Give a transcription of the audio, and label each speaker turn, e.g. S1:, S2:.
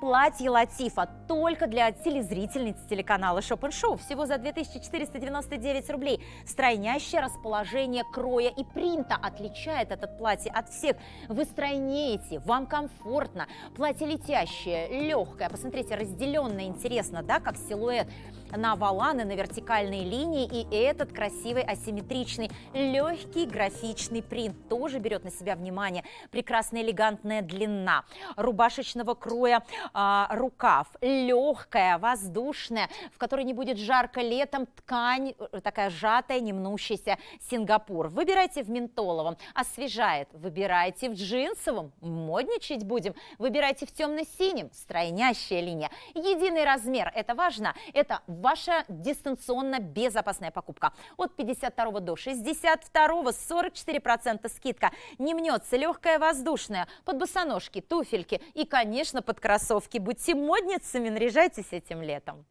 S1: платье Латифа только для телезрительниц телеканала Шопен Шоу. Всего за 2499 рублей. Стройнящее расположение кроя и принта отличает этот платье от всех. Вы стройнеете, вам комфортно. Платье летящее, легкое. Посмотрите, разделенное интересно, да, как силуэт на валаны, на вертикальные линии. И этот красивый асимметричный, легкий графичный принт тоже берет на себя внимание. Прекрасная элегантная длина рубашечного кроя а, рукав, легкая, воздушная, в которой не будет жарко летом, ткань э, такая сжатая, не мнущаяся Сингапур. Выбирайте в ментоловом, освежает. Выбирайте в джинсовом, модничать будем. Выбирайте в темно-синем, стройнящая линия. Единый размер, это важно, это ваша дистанционно безопасная покупка. От 52 до 62 44% скидка. Не мнется легкая воздушная, под босоножки, туфельки и, конечно, под кроссовки. Будьте модницами, наряжайтесь этим летом.